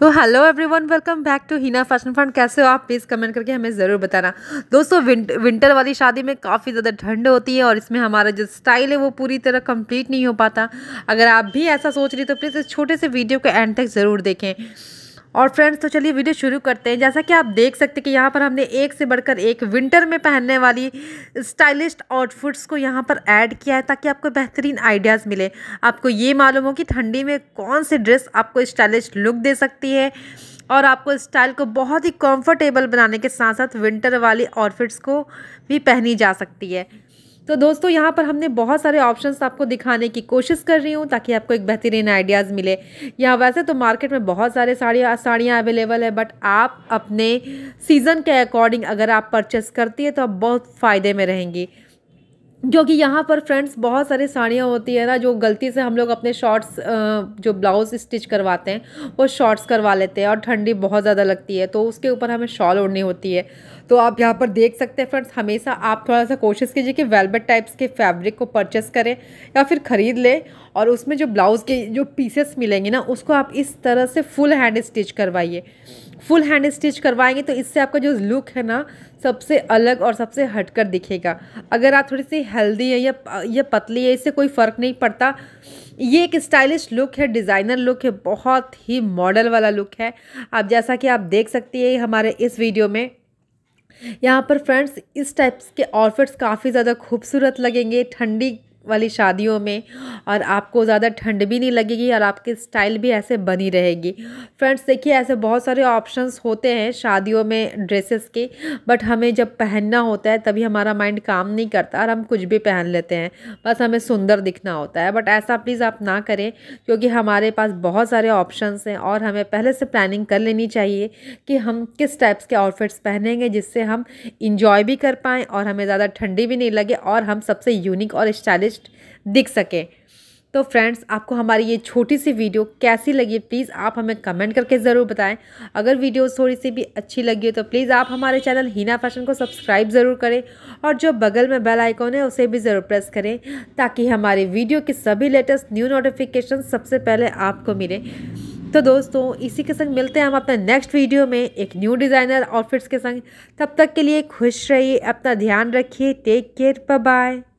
तो hello everyone welcome back to Hina fashion fund कैसे हो आप प्लीज़ कमेंट करके हमें ज़रूर बताना दोस्तों विंट, विंटर वाली शादी में काफ़ी ज़्यादा ठंड होती है और इसमें हमारा जो स्टाइल है वो पूरी तरह कंप्लीट नहीं हो पाता अगर आप भी ऐसा सोच रही तो प्लीज़ इस छोटे से वीडियो को एंड तक ज़रूर देखें और फ्रेंड्स तो चलिए वीडियो शुरू करते हैं जैसा कि आप देख सकते हैं कि यहाँ पर हमने एक से बढ़कर एक विंटर में पहनने वाली स्टाइलिश आउटफिट्स को यहाँ पर ऐड किया है ताकि आपको बेहतरीन आइडियाज़ मिले आपको ये मालूम हो कि ठंडी में कौन सी ड्रेस आपको स्टाइलिश लुक दे सकती है और आपको स्टाइल को बहुत ही कम्फर्टेबल बनाने के साथ साथ विंटर वाली आउटफिट्स को भी पहनी जा सकती है तो दोस्तों यहाँ पर हमने बहुत सारे ऑप्शंस आपको दिखाने की कोशिश कर रही हूँ ताकि आपको एक बेहतरीन आइडियाज़ मिले यहाँ वैसे तो मार्केट में बहुत सारे साड़ियाँ साड़ियाँ अवेलेबल है बट आप अपने सीज़न के अकॉर्डिंग अगर आप परचेस करती है तो आप बहुत फ़ायदे में रहेंगी जो कि यहाँ पर फ्रेंड्स बहुत सारी साड़ियाँ होती है ना जो गलती से हम लोग अपने शॉर्ट्स जो ब्लाउज स्टिच करवाते हैं वो शॉर्ट्स करवा लेते हैं और ठंडी बहुत ज़्यादा लगती है तो उसके ऊपर हमें शॉल ओढ़नी होती है तो आप यहाँ पर देख सकते हैं फ्रेंड्स हमेशा आप थोड़ा सा कोशिश कीजिए कि वेलबेट टाइप्स के फैब्रिक को परचेस करें या फिर ख़रीद लें और उसमें जो ब्लाउज़ के जो पीसेस मिलेंगे ना उसको आप इस तरह से फुल हैंड स्टिच करवाइए फुल हैंड स्टिच करवाएंगे तो इससे आपका जो लुक है ना सबसे अलग और सबसे हटकर दिखेगा अगर आप थोड़ी सी हेल्दी है या या पतली है इससे कोई फ़र्क नहीं पड़ता ये एक स्टाइलिश लुक है डिज़ाइनर लुक है बहुत ही मॉडल वाला लुक है आप जैसा कि आप देख सकती है हमारे इस वीडियो में यहाँ पर फ्रेंड्स इस टाइप्स के आउटफिट्स काफ़ी ज़्यादा खूबसूरत लगेंगे ठंडी वाली शादियों में और आपको ज़्यादा ठंड भी नहीं लगेगी और आपकी स्टाइल भी ऐसे बनी रहेगी फ्रेंड्स देखिए ऐसे बहुत सारे ऑप्शंस होते हैं शादियों में ड्रेसेस के बट हमें जब पहनना होता है तभी हमारा माइंड काम नहीं करता और हम कुछ भी पहन लेते हैं बस हमें सुंदर दिखना होता है बट ऐसा प्लीज़ आप ना करें क्योंकि हमारे पास बहुत सारे ऑप्शन हैं और हमें पहले से प्लानिंग कर लेनी चाहिए कि हम किस टाइप्स के आउटफिट्स पहनेंगे जिससे हम इंजॉय भी कर पाएँ और हमें ज़्यादा ठंडी भी नहीं लगे और हम सबसे यूनिक और स्टाइलिश इंटरेस्ट दिख सके तो फ्रेंड्स आपको हमारी ये छोटी सी वीडियो कैसी लगी प्लीज़ आप हमें कमेंट करके ज़रूर बताएं अगर वीडियो थोड़ी सी भी अच्छी लगी हो तो प्लीज़ आप हमारे चैनल हीना फैशन को सब्सक्राइब ज़रूर करें और जो बगल में बेल आइकॉन है उसे भी ज़रूर प्रेस करें ताकि हमारे वीडियो के सभी लेटेस्ट न्यू नोटिफिकेशन सबसे पहले आपको मिले तो दोस्तों इसी के संग मिलते हैं हम अपने नेक्स्ट वीडियो में एक न्यू डिज़ाइनर आउटफिट्स के संग तब तक के लिए खुश रहिए अपना ध्यान रखिए टेक केयर बाय